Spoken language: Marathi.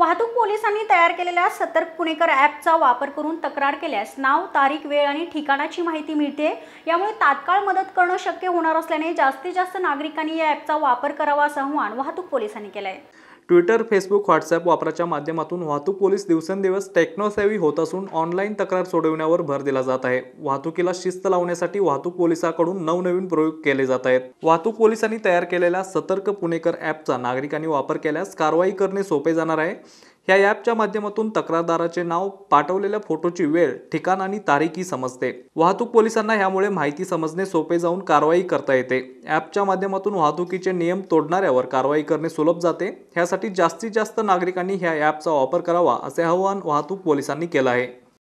वाहतूक पोलिसांनी तयार केलेल्या सतर्क पुणेकर ॲपचा वापर करून तक्रार केल्यास नाव तारीख वेळ आणि ठिकाणाची माहिती मिळते यामुळे तात्काळ मदत करणं शक्य होणार असल्याने जास्तीत जास्त नागरिकांनी या ॲपचा वापर करावा असं आवाहन वाहतूक पोलिसांनी केलं ट्विटर फेसबुक व्हॉट्सअप वापराच्या माध्यमातून वाहतूक पोलीस दिवसेंदिवस टेक्नोसेवी होत असून ऑनलाईन तक्रार सोडविण्यावर भर दिला जात आहे वाहतुकीला शिस्त लावण्यासाठी वाहतूक पोलिसाकडून नवनवीन प्रयोग केले जात आहेत वाहतूक पोलिसांनी तयार केलेल्या सतर्क पुणेकर ॲपचा नागरिकांनी वापर केल्यास कारवाई करणे सोपे जाणार आहे या ॲपच्या माध्यमातून तक्रारदाराचे नाव पाठवलेल्या फोटोची वेळ ठिकाण आणि तारीखही समजते वाहतूक पोलिसांना ह्यामुळे माहिती समजणे सोपे जाऊन कारवाई करता येते ॲपच्या माध्यमातून वाहतुकीचे नियम तोडणाऱ्यावर कारवाई करणे सुलभ जाते ह्यासाठी जास्तीत जास्त नागरिकांनी ह्या ॲपचा वापर करावा असे आवाहन वाहतूक पोलिसांनी केलं आहे